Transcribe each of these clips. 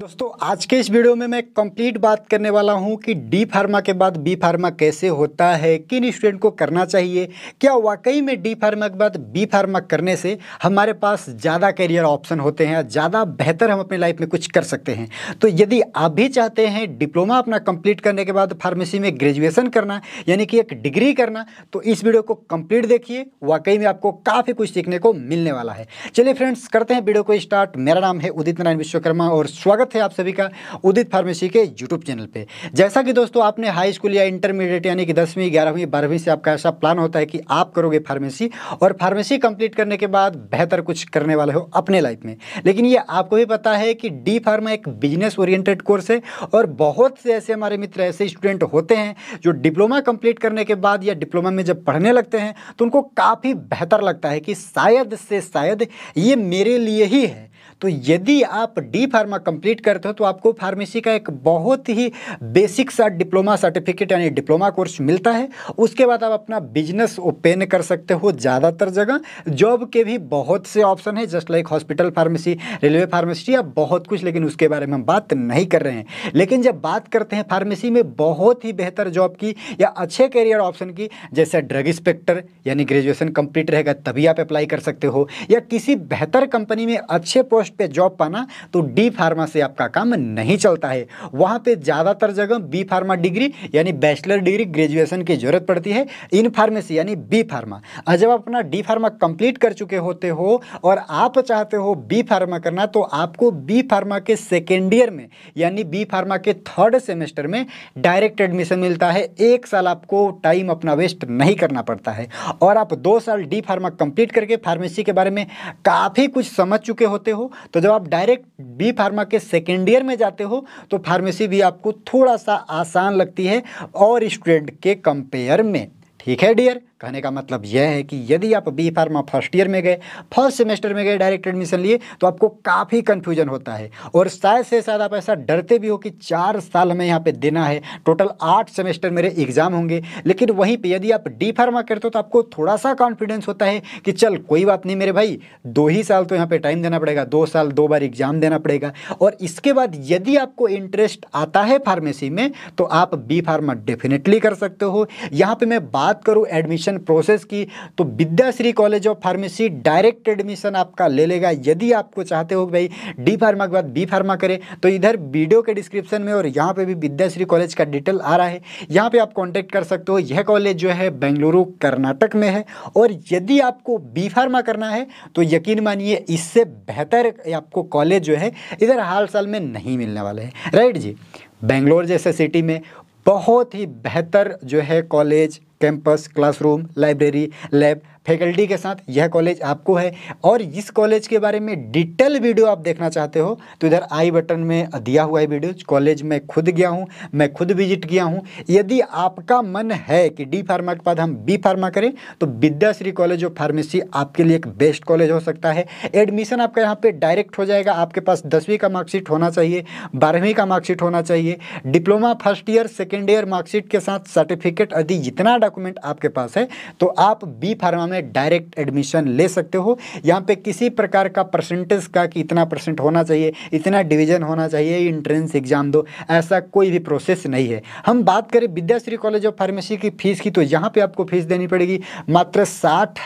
दोस्तों आज के इस वीडियो में मैं कंप्लीट बात करने वाला हूं कि डी फार्मा के बाद बी फार्मा कैसे होता है किन स्टूडेंट को करना चाहिए क्या वाकई में डी फार्मा के बाद बी फार्मा करने से हमारे पास ज़्यादा करियर ऑप्शन होते हैं ज़्यादा बेहतर हम अपने लाइफ में कुछ कर सकते हैं तो यदि आप भी चाहते हैं डिप्लोमा अपना कंप्लीट करने के बाद फार्मेसी में ग्रेजुएसन करना यानी कि एक डिग्री करना तो इस वीडियो को कम्प्लीट देखिए वाकई में आपको काफ़ी कुछ सीखने को मिलने वाला है चलिए फ्रेंड्स करते हैं वीडियो को स्टार्ट मेरा नाम है उदित नारायण विश्वकर्मा और स्वागत स्वागत है आप सभी का उदित फार्मेसी के यूट्यूब चैनल पे जैसा कि दोस्तों आपने हाई स्कूल या इंटरमीडिएट यानी कि दसवीं ग्यारहवीं बारहवीं से आपका ऐसा प्लान होता है कि आप करोगे फार्मेसी और फार्मेसी कंप्लीट करने के बाद बेहतर कुछ करने वाले हो अपने लाइफ में लेकिन ये आपको भी पता है कि डी फार्मा एक बिजनेस ओरिएंटेड कोर्स है और बहुत से ऐसे हमारे मित्र ऐसे स्टूडेंट होते हैं जो डिप्लोमा कंप्लीट करने के बाद या डिप्लोमा में जब पढ़ने लगते हैं तो उनको काफ़ी बेहतर लगता है कि शायद से शायद ये मेरे लिए ही है तो यदि आप डी फार्मा कंप्लीट करते हो तो आपको फार्मेसी का एक बहुत ही बेसिक सा डिप्लोमा सर्टिफिकेट यानी डिप्लोमा कोर्स मिलता है उसके बाद आप अपना बिजनेस ओपन कर सकते हो ज़्यादातर जगह जॉब के भी बहुत से ऑप्शन है just like hospital pharmacy railway pharmacy या बहुत कुछ लेकिन उसके बारे में हम बात नहीं कर रहे हैं लेकिन जब बात करते हैं फार्मेसी में बहुत ही बेहतर जॉब की या अच्छे करियर ऑप्शन की जैसे ड्रग इंस्पेक्टर यानी ग्रेजुएशन कंप्लीट रहेगा तभी आप अप्लाई कर सकते हो या किसी बेहतर कंपनी में अच्छे पोस्ट पोस्ट पे जॉब पाना तो डी फार्मा से आपका काम नहीं चलता है वहां पे ज़्यादातर जगह बी फार्मा डिग्री यानी बैचलर डिग्री ग्रेजुएशन की ज़रूरत पड़ती है इन फार्मेसी यानी बी फार्मा जब आप अपना डी फार्मा कंप्लीट कर चुके होते हो और आप चाहते हो बी फार्मा करना तो आपको बी फार्मा के सेकेंड ईयर में यानी बी फार्मा के थर्ड सेमेस्टर में डायरेक्ट एडमिशन मिलता है एक साल आपको टाइम अपना वेस्ट नहीं करना पड़ता है और आप दो साल डी फार्मा कंप्लीट करके फार्मेसी के बारे में काफ़ी कुछ समझ चुके होते हो तो जब आप डायरेक्ट बी फार्मा के सेकेंड ईयर में जाते हो तो फार्मेसी भी आपको थोड़ा सा आसान लगती है और स्टूडेंट के कंपेयर में ठीक है डियर कहने का मतलब यह है कि यदि आप बी फार्मा फर्स्ट ईयर में गए फर्स्ट सेमेस्टर में गए डायरेक्ट एडमिशन लिए तो आपको काफ़ी कन्फ्यूजन होता है और शायद से शायद आप ऐसा डरते भी हो कि चार साल हमें यहाँ पे देना है टोटल आठ सेमेस्टर मेरे एग्ज़ाम होंगे लेकिन वहीं पे यदि आप डी फार्मा करते हो तो आपको थोड़ा सा कॉन्फिडेंस होता है कि चल कोई बात नहीं मेरे भाई दो ही साल तो यहाँ पर टाइम देना पड़ेगा दो साल दो बार एग्ज़ाम देना पड़ेगा और इसके बाद यदि आपको इंटरेस्ट आता है फार्मेसी में तो आप बी फार्मा डेफिनेटली कर सकते हो यहाँ पर मैं बात करूँ एडमिशन एडमिशन प्रोसेस की तो Vidyashree college of pharmacy direct admission आपका ले लेगा यदि आपको चाहते हो भाई डी फार्मा के बाद बी फार्मा करें तो इधर वीडियो के डिस्क्रिप्शन में और यहाँ पर भी विद्याश्री कॉलेज का डिटेल आ रहा है यहाँ पर आप कॉन्टैक्ट कर सकते हो यह कॉलेज जो है बेंगलुरु कर्नाटक में है और यदि आपको बी फार्मा करना है तो यकीन मानिए इससे बेहतर आपको कॉलेज जो है इधर हाल साल में नहीं मिलने वाले हैं राइट जी बेंगलोर जैसे सिटी में बहुत ही बेहतर जो है college campus, classroom, library, lab, faculty के साथ यह कॉलेज आपको है और इस कॉलेज के बारे में डिटेल वीडियो आप देखना चाहते हो तो इधर आई बटन में दिया हुआ है वीडियो कॉलेज में खुद गया हूँ मैं खुद विजिट किया हूँ यदि आपका मन है कि डी फार्मा के बाद हम बी फार्मा करें तो विद्याश्री कॉलेज ऑफ फार्मेसी आपके लिए एक बेस्ट कॉलेज हो सकता है एडमिशन आपका यहाँ पे डायरेक्ट हो जाएगा आपके पास दसवीं का मार्कशीट होना चाहिए बारहवीं का मार्कशीट होना चाहिए diploma first year second year marksheet के साथ सर्टिफिकेट आदि जितना डॉक्यूमेंट आपके पास है तो आप बी फार्मा में में डायरेक्ट एडमिशन ले सकते हो यहाँ पे किसी प्रकार का परसेंटेज का कि इतना परसेंट होना चाहिए इतना डिवीजन होना चाहिए इंट्रेंस एग्जाम दो ऐसा कोई भी प्रोसेस नहीं है हम बात करें विद्याश्री कॉलेज ऑफ फार्मेसी की फ़ीस की तो यहाँ पर आपको फ़ीस देनी पड़ेगी मात्र साठ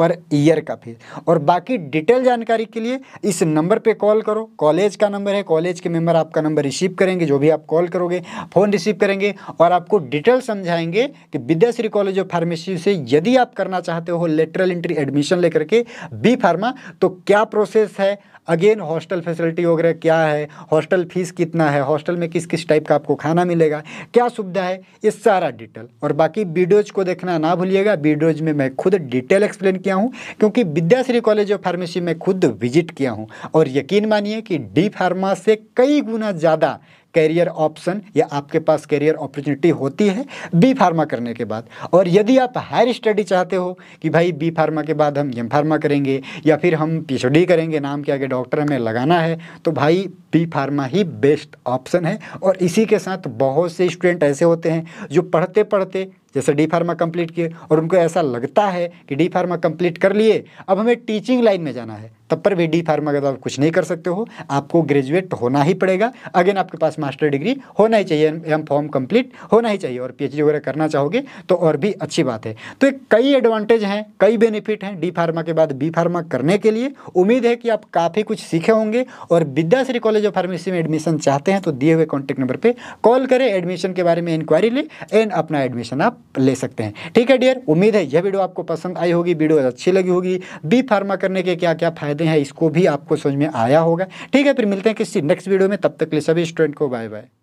पर ईयर का फीस और बाकी डिटेल जानकारी के लिए इस नंबर पर कॉल करो कॉलेज का नंबर है कॉलेज के मेम्बर आपका नंबर रिसीव करेंगे जो भी आप कॉल करोगे फ़ोन रिसीव करेंगे और आपको डिटेल समझाएंगे कि विद्याश्री कॉलेज ऑफ फार्मेसी से यदि आप करना चाहते हो लेटरल इंट्री एडमिशन लेकर के बी फार्मा तो क्या प्रोसेस है अगेन हॉस्टल फैसिलिटी वगैरह क्या है हॉस्टल फीस कितना है हॉस्टल में किस किस टाइप का आपको खाना मिलेगा क्या सुविधा है ये सारा डिटेल और बाकी वीडियोज को देखना ना भूलिएगा वीडियोज में मैं खुद डिटेल एक्सप्लेन किया हूँ क्योंकि विद्याश्री कॉलेज ऑफ फार्मेसी में खुद विजिट किया हूँ और यकीन मानिए कि डी फार्मा से कई गुना ज़्यादा कैरियर ऑप्शन या आपके पास कैरियर अपॉर्चुनिटी होती है बी फार्मा करने के बाद और यदि आप हायर स्टडी चाहते हो कि भाई बी फार्मा के बाद हम एम फार्मा करेंगे या फिर हम पी करेंगे नाम के आगे डॉक्टर हमें लगाना है तो भाई बी फार्मा ही बेस्ट ऑप्शन है और इसी के साथ बहुत से स्टूडेंट ऐसे होते हैं जो पढ़ते पढ़ते जैसे डी फार्मा कंप्लीट किए और उनको ऐसा लगता है कि डी फार्मा कंप्लीट कर लिए अब हमें टीचिंग लाइन में जाना है तब पर भी डी फार्मा का आप कुछ नहीं कर सकते हो आपको ग्रेजुएट होना ही पड़ेगा अगेन आपके पास मास्टर डिग्री होना ही चाहिए एम फॉर्म कंप्लीट होना ही चाहिए और पी वगैरह करना चाहोगे तो और भी अच्छी बात है तो एक कई एडवांटेज हैं कई बेनिफिट हैं डी फार्मा के बाद बी फार्मा करने के लिए उम्मीद है कि आप काफ़ी कुछ सीखे होंगे और विद्याश्री कॉलेज ऑफ फार्मेसी में एडमिशन चाहते हैं तो दिए हुए कॉन्टैक्ट नंबर पर कॉल करें एडमिशन के बारे में इंक्वायरी लें एंड अपना एडमिशन आप ले सकते हैं ठीक है डियर उम्मीद है यह वीडियो आपको पसंद आई होगी वीडियो अच्छी लगी होगी बी फार्मा करने के क्या क्या फायदे हैं इसको भी आपको समझ में आया होगा ठीक है फिर मिलते हैं किसी नेक्स्ट वीडियो में तब तक के लिए सभी स्टूडेंट को बाय बाय